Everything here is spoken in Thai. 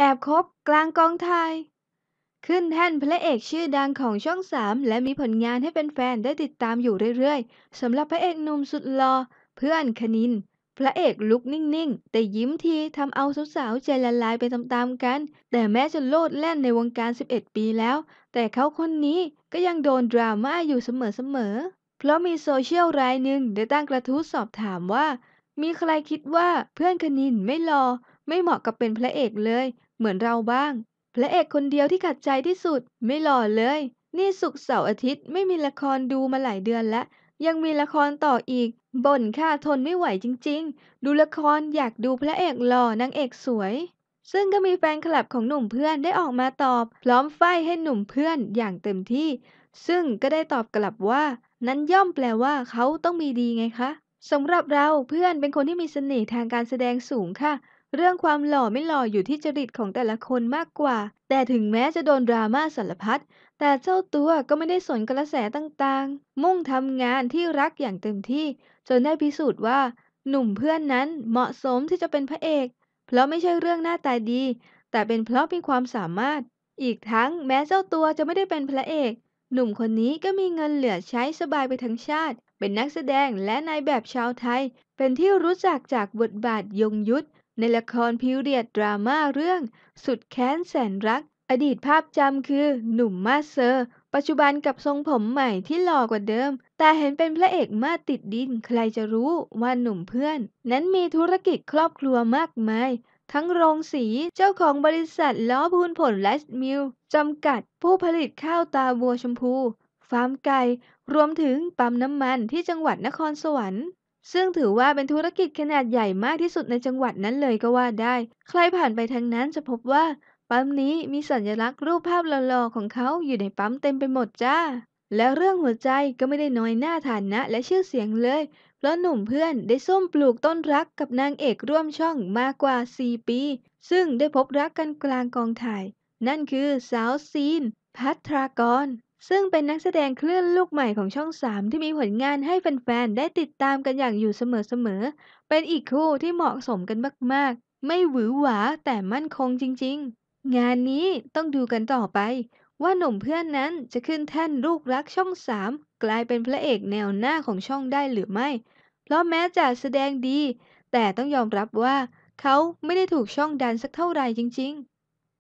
แอบคบกลางกองไทย ขึ้นแท่นพระเอกชื่อดังของช่องสามและมีผลงานให้แฟนๆได้ติดตามอยู่เรื่อยๆสำหรับพระเอกหนุ่มสุดหล่อเพื่อนคณิน พระเอกลุกนิ่งๆ แต่ยิ้มทีทำเอาสาวๆ ใจละลายไปตามๆกัน แต่แม้จะโลดแล่นในวงการ 11 ปีแล้ว แต่เขาคนนี้ก็ยังโดนดราม่าอยู่เสมอๆ เพราะมีโซเชียลรายหนึ่งได้ตั้งกระทู้สอบถามว่า มีใครคิดว่าเพื่อนคณินไม่รอไม่เหมาะกับเป็นพระเอกเลย เหมือนเราบ้าง พระเอกคนเดียวที่ขัดใจที่สุด ไม่หล่อเลย นี่สุกเสาร์อาทิตย์ ไม่มีละครดูมาหลายเดือนแล้ว ยังมีละครต่ออีก บ่นค่าทนไม่ไหวจริง ๆ ดูละครอยากดูพระเอกหล่อ นางเอกสวย ซึ่งก็มีแฟนคลับของหนุ่มเพื่อนได้ออกมาตอบ พร้อมไฟให้หนุ่มเพื่อนอย่างเต็มที่ ซึ่งก็ได้ตอบกลับว่า นั้นย่อมแปลว่าเขาต้องมีดีไงคะสำหรับเราเพื่อนเป็นคนที่มีเสน่ห์ทางการแสดงสูงค่ะเรื่องความหล่อไม่หล่ออยู่ที่จริตของแต่ละคนมากกว่า แต่ถึงแม้จะโดนดราม่าสารพัดแต่เจ้าตัวก็ไม่ได้สนกระแสต่างๆ มุ่งทำงานที่รักอย่างเต็มที่ จนได้พิสูจน์ว่า หนุ่มเพื่อนนั้นเหมาะสมที่จะเป็นพระเอก เพราะไม่ใช่เรื่องหน้าตาดี แต่เป็นเพราะมีความสามารถ อีกทั้งแม้เจ้าตัวจะไม่ได้เป็นพระเอก หนุ่มคนนี้ก็มีเงินเหลือใช้สบายไปทั้งชาติ เป็นนักแสดงและนายแบบชาวไทย เป็นที่รู้จักจากบทบาทยงยุทธในละครพิวเรียดดราม่าเรื่อง สุดแค้นแสนรัก อดีตภาพจำคือหนุ่มมาเซอร์ ปัจจุบันกับทรงผมใหม่ที่หล่อกว่าเดิม แต่เห็นเป็นพระเอกมาติดดิน ใครจะรู้ว่าหนุ่มเพื่อน นั้นมีธุรกิจครอบครัวมากมาย ทั้งโรงสี เจ้าของบริษัทล้อพูนผลและมิล จำกัดผู้ผลิตข้าวตาบัวชมพู ฟาร์มไก่รวมถึงปั๊มน้ำมันที่จังหวัดนครสวรรค์ซึ่งถือว่าเป็นธุรกิจขนาดใหญ่มากที่สุดในจังหวัดนั้นเลยก็ว่าได้ ใครผ่านไปทางนั้นจะพบว่า ปั๊มนี้มีสัญลักษณ์รูปภาพหล่อๆของเขาอยู่ในปั๊มเต็มไปหมดจ้า และเรื่องหัวใจก็ไม่ได้น้อยหน้าฐานนะและชื่อเสียงเลย เพราะหนุ่มเพื่อนได้ส้มปลูกต้นรักกับนางเอกร่วมช่องมากกว่า 4 ปี ซึ่งได้พบรักกันกลางกองถ่าย นั่นคือสาวซีน พัทรากรซึ่งเป็นนักแสดงเคลื่อนลูกใหม่ของช่อง 3 ที่มีผลงานให้แฟนๆ ได้ติดตามกันอย่างอยู่เสมอๆ เป็นอีกคู่ที่เหมาะสมกันมากๆ ไม่หวือหวา แต่มั่นคงจริงๆ งานนี้ต้องดูกันต่อไปว่าหนุ่มเพื่อนนั้นจะขึ้นแท่นลูกรักช่อง 3 กลายเป็นพระเอกแนวหน้าของช่องได้หรือไม่ เพราะแม้จะแสดงดีแต่ต้องยอมรับว่าเขาไม่ได้ถูกช่องดันสักเท่าไหร่จริง ๆ